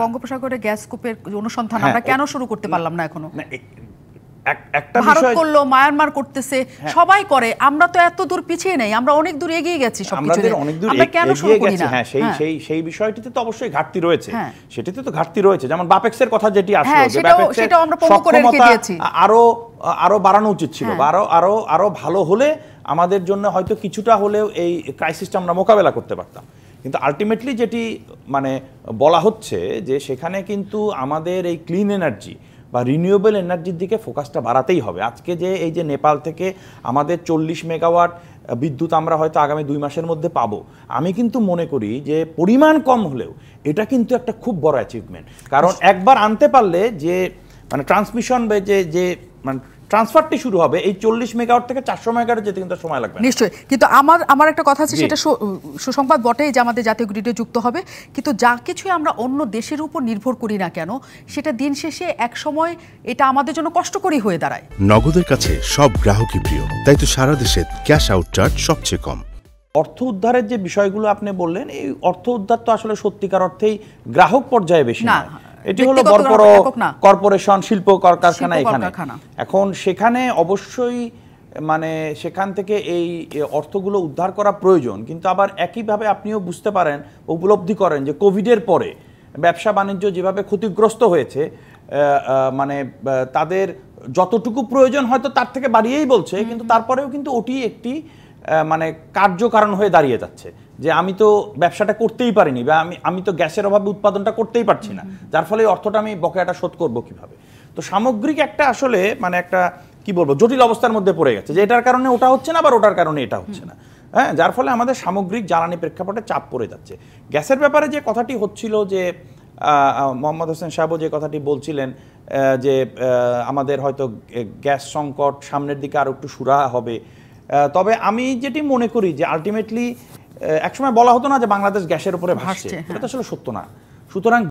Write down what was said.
বঙ্গোপসাগরে গ্যাস কূপের অনুসন্ধান হ্যাঁ, আমরা কেন শুরু করতে পারলাম না এখনো ভারত করলো মায়ানমার করতেছে হ্যাঁ। সবাই করে আমরা তো এত দূর পিছিয়ে নেই আমরা অনেক দূর এগিয়ে গেছি হ্যাঁ সেই হ্যাঁ। সেই সেই বিষয়টিতে তো অবশ্যই ঘাটতি রয়েছে সেটিতে তো ঘাটতি রয়েছে যেমন বাপেক্সের কথা যেটি আসলো সেটাও আমরা আরো আরো বাড়ানো উচিত ছিল আরো আরো আরো ভালো হলে আমাদের জন্য হয়তো কিছুটা হলেও এই ক্রাইসিসটা আমরা মোকাবেলা করতে পারতাম কিন্তু আলটিমেটলি যেটি মানে বলা হচ্ছে যে সেখানে কিন্তু আমাদের এই ক্লিন এনার্জি বা রিনিউয়েবল এনার্জির দিকে ফোকাসটা বাড়াতেই হবে আজকে যে এই যে নেপাল থেকে আমাদের চল্লিশ মেগাওয়াট বিদ্যুৎ আমরা হয়তো আগামী দুই মাসের মধ্যে পাবো আমি কিন্তু মনে করি যে পরিমাণ কম হলেও এটা কিন্তু একটা খুব বড় অ্যাচিভমেন্ট কারণ একবার আনতে পারলে যে মানে ট্রান্সমিশন বা যে যে মানে ট্রান্সফারটি শুরু হবে এই চল্লিশ মেগাওয়ার থেকে চারশো মেগাওয়ার যেতে কিন্তু সময় লাগবে নিশ্চয়ই কিন্তু আমার আমার একটা কথা আছে সেটা সুসংবাদ বটে যে আমাদের জাতীয় গ্রিডে যুক্ত হবে কিন্তু যা কিছুই আমরা অন্য দেশের উপর নির্ভর করি না কেন সেটা দিন শেষে এক সময় এটা আমাদের জন্য কষ্টকরই হয়ে দাঁড়ায় নগদের কাছে সব গ্রাহকই প্রিয় তাই তো সারা দেশে ক্যাশ আউট চার্জ সবচেয়ে কম অর্থ উদ্ধারের যে বিষয়গুলো আপনি বললেন এই অর্থ উদ্ধার তো আসলে সত্যিকার অর্থেই গ্রাহক পর্যায়ে বেশি না এটি হলো বড় বড় কর্পোরেশন শিল্প কারখানা এখানে এখন সেখানে অবশ্যই মানে সেখান থেকে এই অর্থগুলো উদ্ধার করা প্রয়োজন কিন্তু আবার একইভাবে আপনিও বুঝতে পারেন উপলব্ধি করেন যে কোভিডের পরে ব্যবসা বাণিজ্য যেভাবে ক্ষতিগ্রস্ত হয়েছে মানে তাদের যতটুকু প্রয়োজন হয়তো তার থেকে বাড়িয়েই বলছে কিন্তু তারপরেও কিন্তু ওটি একটি মানে কার্যকারণ হয়ে দাঁড়িয়ে যাচ্ছে যে আমি তো ব্যবসাটা করতেই পারিনি বা আমি আমি তো গ্যাসের অভাবে উৎপাদনটা করতেই পারছি না যার ফলে অর্থটা আমি বকেয়াটা শোধ করব কিভাবে তো সামগ্রিক একটা আসলে মানে একটা কি বলবো জটিল অবস্থার মধ্যে পড়ে গেছে যে এটার কারণে ওটা হচ্ছে না আবার ওটার কারণে এটা হচ্ছে না হ্যাঁ যার ফলে আমাদের সামগ্রিক জ্বালানি প্রেক্ষাপটে চাপ পড়ে যাচ্ছে গ্যাসের ব্যাপারে যে কথাটি হচ্ছিল যে মোহাম্মদ হোসেন সাহেবও যে কথাটি বলছিলেন যে আমাদের হয়তো গ্যাস সংকট সামনের দিকে আরও একটু সুরাহা হবে তবে আমি যেটি মনে করি যে আলটিমেটলি একসময় বলা হতো না যে বাংলাদেশ গ্যাসের উপরে ভাসছে এটা তো হ্যাঁ। আসলে সত্য না সুতরাং